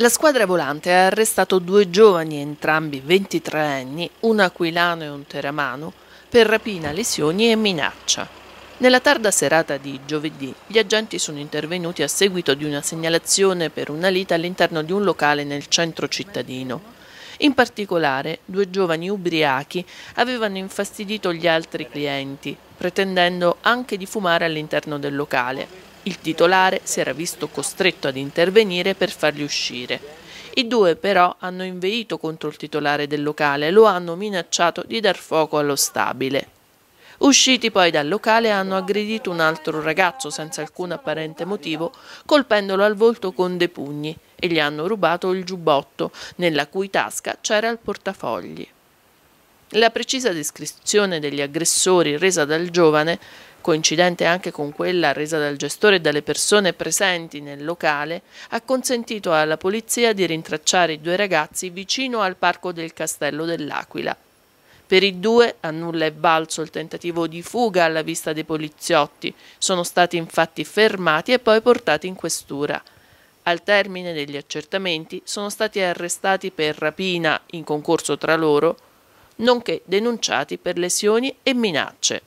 La squadra volante ha arrestato due giovani, entrambi 23 anni, un aquilano e un teramano, per rapina, lesioni e minaccia. Nella tarda serata di giovedì gli agenti sono intervenuti a seguito di una segnalazione per una lita all'interno di un locale nel centro cittadino. In particolare, due giovani ubriachi avevano infastidito gli altri clienti, pretendendo anche di fumare all'interno del locale. Il titolare si era visto costretto ad intervenire per farli uscire. I due però hanno inveito contro il titolare del locale, e lo hanno minacciato di dar fuoco allo stabile. Usciti poi dal locale hanno aggredito un altro ragazzo senza alcun apparente motivo, colpendolo al volto con dei pugni e gli hanno rubato il giubbotto, nella cui tasca c'era il portafogli. La precisa descrizione degli aggressori resa dal giovane coincidente anche con quella resa dal gestore e dalle persone presenti nel locale, ha consentito alla polizia di rintracciare i due ragazzi vicino al parco del castello dell'Aquila. Per i due a nulla è balzo il tentativo di fuga alla vista dei poliziotti, sono stati infatti fermati e poi portati in questura. Al termine degli accertamenti sono stati arrestati per rapina in concorso tra loro, nonché denunciati per lesioni e minacce.